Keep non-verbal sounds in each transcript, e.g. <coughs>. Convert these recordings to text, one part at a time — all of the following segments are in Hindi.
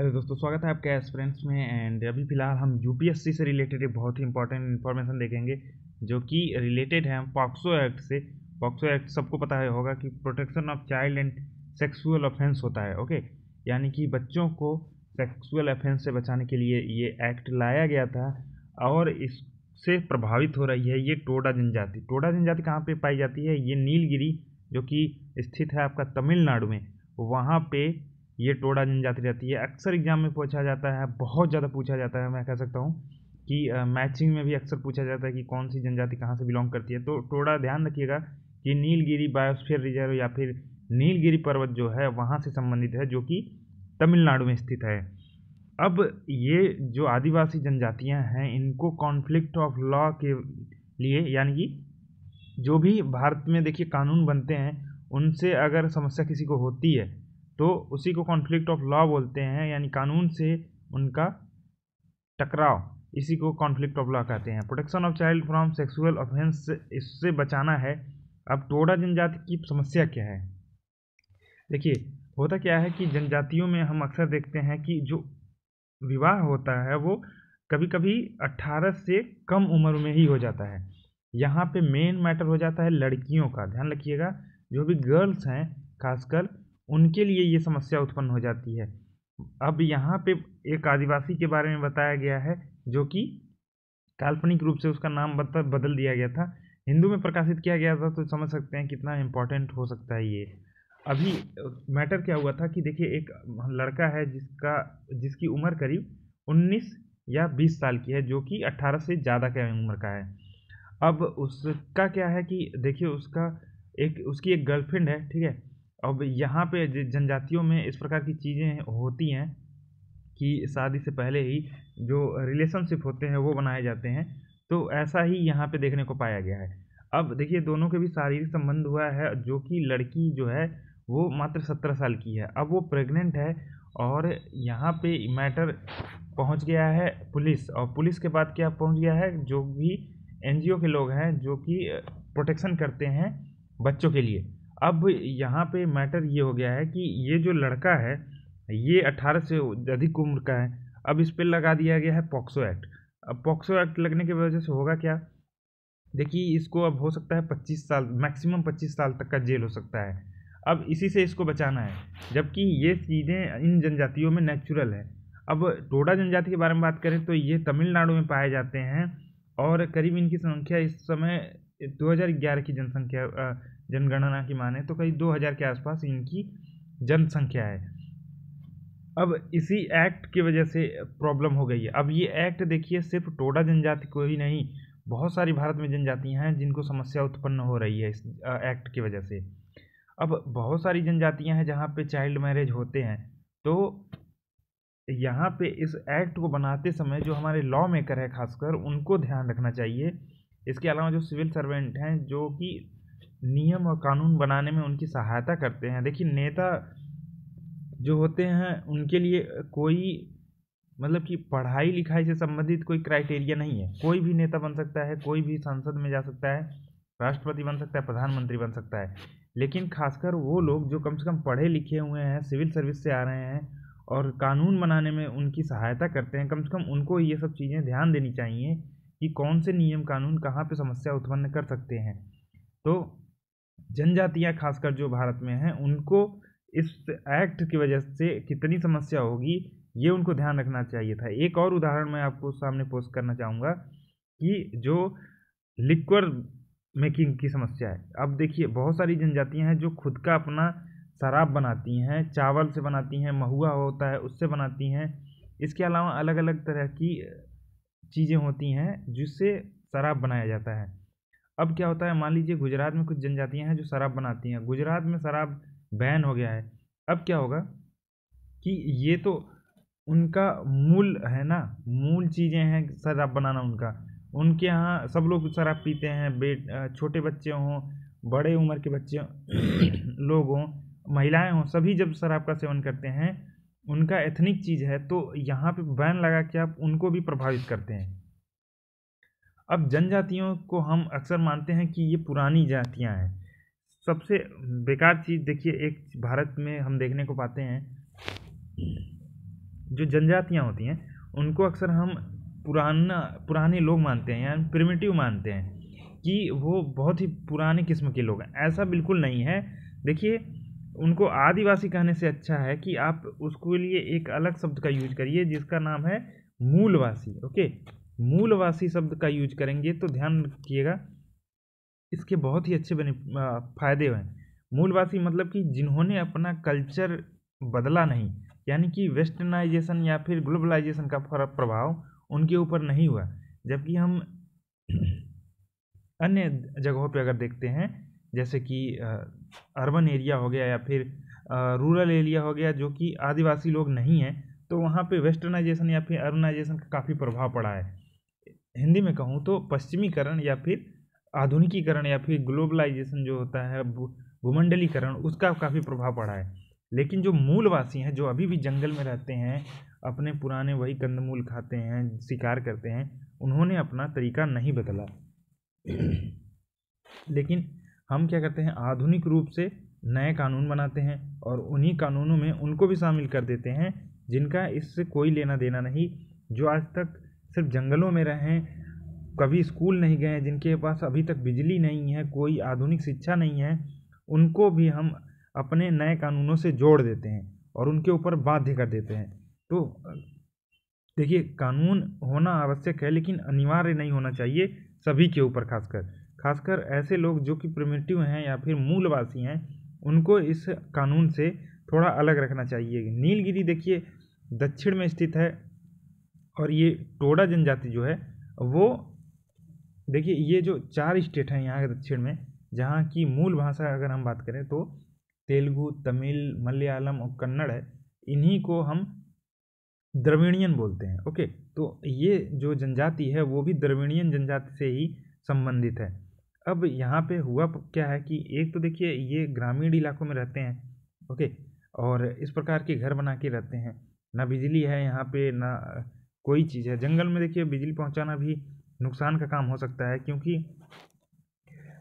हेलो दोस्तों स्वागत है आपके एस्परेंट्स में एंड अभी फ़िलहाल हम यूपीएससी से रिलेटेड एक बहुत ही इंपॉर्टेंट इन्फॉर्मेशन देखेंगे जो कि रिलेटेड है पॉक्सो एक्ट से पॉक्सो एक्ट सबको पता है होगा कि protection of child and sexual offence होता है ओके यानी कि बच्चों को सेक्सुअल ऑफेंस से बचाने के लिए ये एक्ट लाया गया था और इससे प्रभावित हो रही है ये टोडा जनजाति टोडा जनजाति कहाँ पर पाई जाती है ये नीलगिरी जो कि स्थित है आपका तमिलनाडु में वहाँ पर ये टोडा जनजाति रहती है अक्सर एग्जाम में पूछा जाता है बहुत ज़्यादा पूछा जाता है मैं कह सकता हूँ कि मैचिंग में भी अक्सर पूछा जाता है कि कौन सी जनजाति कहाँ से बिलोंग करती है तो टोड़ा ध्यान रखिएगा कि नीलगिरी बायोस्फीयर रिजर्व या फिर नीलगिरी पर्वत जो है वहाँ से संबंधित है जो कि तमिलनाडु में स्थित है अब ये जो आदिवासी जनजातियाँ हैं इनको कॉन्फ्लिक्ट ऑफ लॉ के लिए यानी कि जो भी भारत में देखिए कानून बनते हैं उनसे अगर समस्या किसी को होती है तो उसी को कॉन्फ्लिक्ट ऑफ लॉ बोलते हैं यानी कानून से उनका टकराव इसी को कॉन्फ्लिक्ट ऑफ लॉ कहते हैं protection of child from sexual offence इससे बचाना है अब टोडा जनजाति की समस्या क्या है देखिए होता क्या है कि जनजातियों में हम अक्सर देखते हैं कि जो विवाह होता है वो कभी कभी 18 से कम उम्र में ही हो जाता है यहाँ पे मेन मैटर हो जाता है लड़कियों का ध्यान रखिएगा जो भी गर्ल्स हैं खासकर उनके लिए ये समस्या उत्पन्न हो जाती है अब यहाँ पे एक आदिवासी के बारे में बताया गया है जो कि काल्पनिक रूप से उसका नाम बदल बदल दिया गया था हिंदू में प्रकाशित किया गया था तो समझ सकते हैं कितना इम्पोर्टेंट हो सकता है ये अभी मैटर क्या हुआ था कि देखिए एक लड़का है जिसका जिसकी उम्र करीब 19 या 20 साल की है जो कि 18 से ज़्यादा क्या उम्र का है अब उसका क्या है कि देखिए उसका एक उसकी एक गर्लफ्रेंड है ठीक है अब यहाँ पे जनजातियों में इस प्रकार की चीज़ें होती हैं कि शादी से पहले ही जो रिलेशनशिप होते हैं वो बनाए जाते हैं तो ऐसा ही यहाँ पे देखने को पाया गया है अब देखिए दोनों के भी शारीरिक संबंध हुआ है जो कि लड़की जो है वो मात्र सत्रह साल की है अब वो प्रेग्नेंट है और यहाँ पे मैटर पहुँच गया है पुलिस और पुलिस के बाद क्या पहुँच गया है जो भी एनजीओ के लोग हैं जो कि प्रोटेक्शन करते हैं बच्चों के लिए अब यहाँ पे मैटर ये हो गया है कि ये जो लड़का है ये 18 से अधिक उम्र का है अब इस पर लगा दिया गया है पॉक्सो एक्ट अब पॉक्सो एक्ट लगने की वजह से होगा क्या देखिए इसको अब हो सकता है 25 साल मैक्सिमम 25 साल तक का जेल हो सकता है अब इसी से इसको बचाना है जबकि ये चीज़ें इन जनजातियों में नेचुरल है अब टोडा जनजाति के बारे में बात करें तो ये तमिलनाडु में पाए जाते हैं और करीब इनकी संख्या इस समय 2011 की जनसंख्या जनगणना की माने तो करीब 2000 के आसपास इनकी जनसंख्या है अब इसी एक्ट की वजह से प्रॉब्लम हो गई है अब ये एक्ट देखिए सिर्फ टोडा जनजाति को ही नहीं बहुत सारी भारत में जनजातियाँ हैं जिनको समस्या उत्पन्न हो रही है इस एक्ट की वजह से अब बहुत सारी जनजातियाँ हैं जहाँ पे चाइल्ड मैरिज होते हैं तो यहाँ पे इस एक्ट को बनाते समय जो हमारे लॉ मेकर है खासकर उनको ध्यान रखना चाहिए इसके अलावा जो सिविल सर्वेंट हैं जो कि नियम और कानून बनाने में उनकी सहायता करते हैं देखिए नेता जो होते हैं उनके लिए कोई मतलब कि पढ़ाई लिखाई से संबंधित कोई क्राइटेरिया नहीं है कोई भी नेता बन सकता है कोई भी संसद में जा सकता है राष्ट्रपति बन सकता है प्रधानमंत्री बन सकता है लेकिन खासकर वो लोग जो कम से कम पढ़े लिखे हुए हैं सिविल सर्विस से आ रहे हैं और कानून बनाने में उनकी सहायता करते हैं कम से कम उनको ये सब चीज़ें ध्यान देनी चाहिए कि कौन से नियम कानून कहाँ पे समस्या उत्पन्न कर सकते हैं तो जनजातियाँ खासकर जो भारत में हैं उनको इस एक्ट की वजह से कितनी समस्या होगी ये उनको ध्यान रखना चाहिए था एक और उदाहरण मैं आपको सामने पोस्ट करना चाहूँगा कि जो लिक्वर मेकिंग की समस्या है अब देखिए बहुत सारी जनजातियाँ हैं जो खुद का अपना शराब बनाती हैं चावल से बनाती हैं महुआ होता है उससे बनाती हैं इसके अलावा अलग अलग तरह की चीज़ें होती हैं जिससे शराब बनाया जाता है अब क्या होता है मान लीजिए गुजरात में कुछ जनजातियाँ हैं जो शराब बनाती हैं गुजरात में शराब बैन हो गया है अब क्या होगा कि ये तो उनका मूल है ना मूल चीज़ें हैं शराब बनाना उनका उनके यहाँ सब लोग शराब पीते हैं बेट छोटे बच्चे हों बड़े उम्र के बच्चे लोग हों महिलाएं हों सभी जब शराब का सेवन करते हैं उनका एथनिक चीज़ है तो यहाँ पे बैन लगा के आप उनको भी प्रभावित करते हैं अब जनजातियों को हम अक्सर मानते हैं कि ये पुरानी जातियाँ हैं सबसे बेकार चीज़ देखिए एक भारत में हम देखने को पाते हैं जो जनजातियाँ होती हैं उनको अक्सर हम पुराना पुराने लोग मानते हैं यानी प्रिमेटिव मानते हैं कि वो बहुत ही पुराने किस्म के लोग हैं ऐसा बिल्कुल नहीं है देखिए उनको आदिवासी कहने से अच्छा है कि आप उसके लिए एक अलग शब्द का यूज करिए जिसका नाम है मूलवासी ओके मूलवासी शब्द का यूज करेंगे तो ध्यान रखिएगा इसके बहुत ही अच्छे बने फायदे हैं मूलवासी मतलब कि जिन्होंने अपना कल्चर बदला नहीं यानी कि वेस्टर्नाइजेशन या फिर ग्लोबलाइजेशन का प्रभाव उनके ऊपर नहीं हुआ जबकि हम अन्य जगहों पर अगर देखते हैं जैसे कि अर्बन एरिया हो गया या फिर रूरल एरिया हो गया जो कि आदिवासी लोग नहीं हैं तो वहाँ पे वेस्टर्नाइजेशन या फिर अर्बनाइजेशन का काफ़ी प्रभाव पड़ा है हिंदी में कहूँ तो पश्चिमीकरण या फिर आधुनिकीकरण या फिर ग्लोबलाइजेशन जो होता है भूमंडलीकरण उसका काफ़ी प्रभाव पड़ा है लेकिन जो मूलवासी हैं जो अभी भी जंगल में रहते हैं अपने पुराने वही कंदमूल खाते हैं शिकार करते हैं उन्होंने अपना तरीका नहीं बदला लेकिन हम क्या करते हैं आधुनिक रूप से नए कानून बनाते हैं और उन्हीं कानूनों में उनको भी शामिल कर देते हैं जिनका इससे कोई लेना देना नहीं जो आज तक सिर्फ जंगलों में रहें कभी स्कूल नहीं गए जिनके पास अभी तक बिजली नहीं है कोई आधुनिक शिक्षा नहीं है उनको भी हम अपने नए कानूनों से जोड़ देते हैं और उनके ऊपर बाध्य कर देते हैं तो देखिए कानून होना आवश्यक है लेकिन अनिवार्य नहीं होना चाहिए सभी के ऊपर खासकर खासकर ऐसे लोग जो कि प्रिमेटिव हैं या फिर मूलवासी हैं उनको इस कानून से थोड़ा अलग रखना चाहिए नीलगिरी देखिए दक्षिण में स्थित है और ये टोडा जनजाति जो है वो देखिए ये जो चार स्टेट हैं यहाँ के दक्षिण में जहाँ की मूल भाषा अगर हम बात करें तो तेलुगु तमिल मलयालम और कन्नड़ है इन्हीं को हम द्रविणियन बोलते हैं ओके तो ये जो जनजाति है वो भी द्रविणियन जनजाति से ही संबंधित है अब यहाँ पे हुआ क्या है कि एक तो देखिए ये ग्रामीण इलाकों में रहते हैं ओके और इस प्रकार के घर बना के रहते हैं ना बिजली है यहाँ पे ना कोई चीज़ है जंगल में देखिए बिजली पहुंचाना भी नुकसान का काम हो सकता है क्योंकि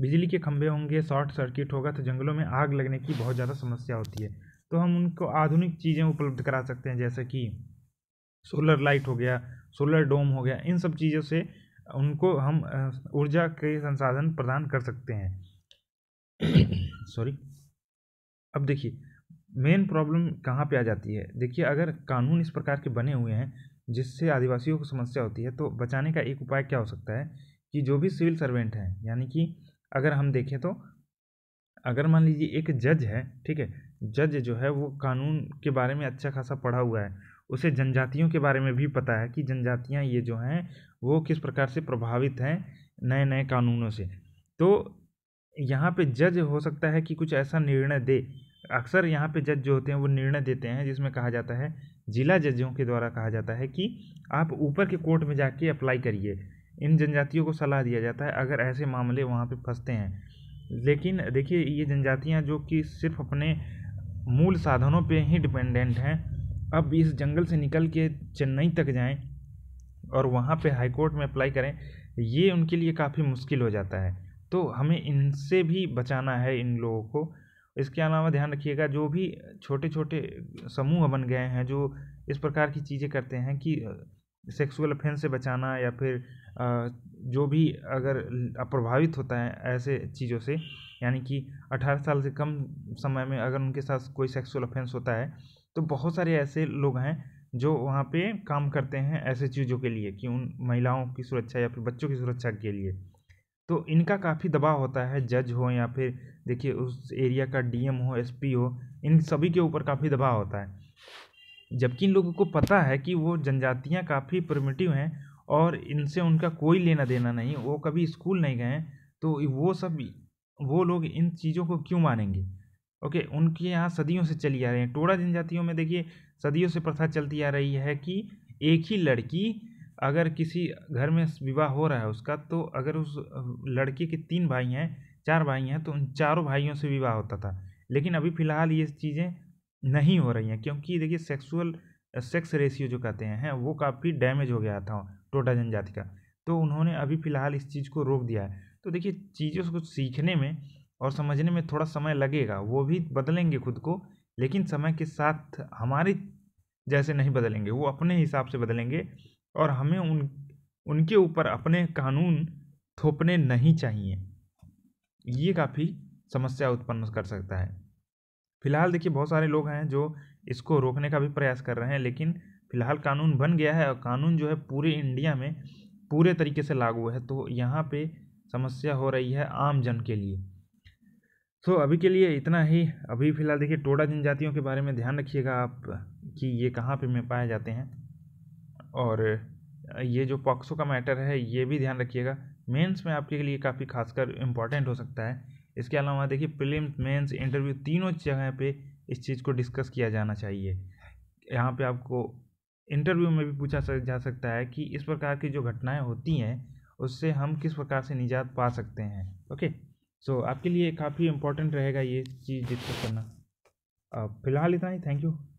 बिजली के खंभे होंगे शॉर्ट सर्किट होगा तो जंगलों में आग लगने की बहुत ज़्यादा समस्या होती है तो हम उनको आधुनिक चीज़ें उपलब्ध करा सकते हैं जैसे कि सोलर लाइट हो गया सोलर डोम हो गया इन सब चीज़ों से उनको हम ऊर्जा के संसाधन प्रदान कर सकते हैं <coughs> सॉरी अब देखिए मेन प्रॉब्लम कहाँ पे आ जाती है देखिए अगर कानून इस प्रकार के बने हुए हैं जिससे आदिवासियों को समस्या होती है तो बचाने का एक उपाय क्या हो सकता है कि जो भी सिविल सर्वेंट हैं यानी कि अगर हम देखें तो अगर मान लीजिए एक जज है ठीक है जज जो है वो कानून के बारे में अच्छा खासा पढ़ा हुआ है उसे जनजातियों के बारे में भी पता है कि जनजातियाँ ये जो हैं वो किस प्रकार से प्रभावित हैं नए नए कानूनों से तो यहाँ पे जज हो सकता है कि कुछ ऐसा निर्णय दे अक्सर यहाँ पे जज जो होते हैं वो निर्णय देते हैं जिसमें कहा जाता है जिला जजों के द्वारा कहा जाता है कि आप ऊपर के कोर्ट में जाके अप्लाई करिए इन जनजातियों को सलाह दिया जाता है अगर ऐसे मामले वहाँ पे फंसते हैं लेकिन देखिए ये जनजातियाँ जो कि सिर्फ अपने मूल साधनों पे ही डिपेंडेंट हैं अब इस जंगल से निकल के चेन्नई तक जाएं और वहाँ पे हाईकोर्ट में अप्लाई करें ये उनके लिए काफ़ी मुश्किल हो जाता है तो हमें इनसे भी बचाना है इन लोगों को इसके अलावा ध्यान रखिएगा जो भी छोटे छोटे समूह बन गए हैं जो इस प्रकार की चीज़ें करते हैं कि सेक्सुअल अफेंस से बचाना या फिर जो भी अगर अप्रभावित होता है ऐसे चीज़ों से यानी कि 18 साल से कम समय में अगर उनके साथ कोई सेक्सुअल अफेंस होता है तो बहुत सारे ऐसे लोग हैं जो वहाँ पे काम करते हैं ऐसे चीज़ों के लिए कि उन महिलाओं की सुरक्षा या फिर बच्चों की सुरक्षा के लिए तो इनका काफ़ी दबाव होता है जज हो या फिर देखिए उस एरिया का डीएम हो एसपी हो इन सभी के ऊपर काफ़ी दबाव होता है जबकि इन लोगों को पता है कि वो जनजातियाँ काफ़ी प्रमेटिव हैं और इनसे उनका कोई लेना देना नहीं वो कभी स्कूल नहीं गए तो वो सब वो लोग इन चीज़ों को क्यों मानेंगे ओके उनके यहाँ सदियों से चली आ रही हैं टोड़ा जनजातियों में देखिए सदियों से प्रथा चलती आ रही है कि एक ही लड़की अगर किसी घर में विवाह हो रहा है उसका तो अगर उस लड़के के तीन भाई हैं चार भाई हैं तो उन चारों भाइयों से विवाह होता था लेकिन अभी फ़िलहाल ये चीज़ें नहीं हो रही हैं क्योंकि देखिए सेक्सुअल सेक्स रेशियो जो कहते हैं वो काफ़ी डैमेज हो गया था टोटा जनजाति का तो उन्होंने अभी फ़िलहाल इस चीज़ को रोक दिया है तो देखिए चीज़ों को सीखने में और समझने में थोड़ा समय लगेगा वो भी बदलेंगे खुद को लेकिन समय के साथ हमारे जैसे नहीं बदलेंगे वो अपने हिसाब से बदलेंगे और हमें उन उनके ऊपर अपने कानून थोपने नहीं चाहिए ये काफ़ी समस्या उत्पन्न कर सकता है फिलहाल देखिए बहुत सारे लोग हैं जो इसको रोकने का भी प्रयास कर रहे हैं लेकिन फिलहाल कानून बन गया है और कानून जो है पूरे इंडिया में पूरे तरीके से लागू है तो यहाँ पे समस्या हो रही है आम जन के लिए तो अभी के लिए इतना ही अभी फ़िलहाल देखिए टोडा जनजातियों के बारे में ध्यान रखिएगा आप कि ये कहाँ पे में पाए जाते हैं और ये जो पॉक्सो का मैटर है ये भी ध्यान रखिएगा मेंस में आपके लिए काफ़ी खासकर इम्पॉर्टेंट हो सकता है इसके अलावा देखिए फिल्म मेंस इंटरव्यू तीनों जगह पे इस चीज़ को डिस्कस किया जाना चाहिए यहाँ पे आपको इंटरव्यू में भी पूछा जा सकता है कि इस प्रकार की जो घटनाएँ होती हैं उससे हम किस प्रकार से निजात पा सकते हैं ओके सो आपके लिए काफ़ी इम्पोर्टेंट रहेगा ये चीज़ डिस्कस करना फिलहाल इतना ही थैंक यू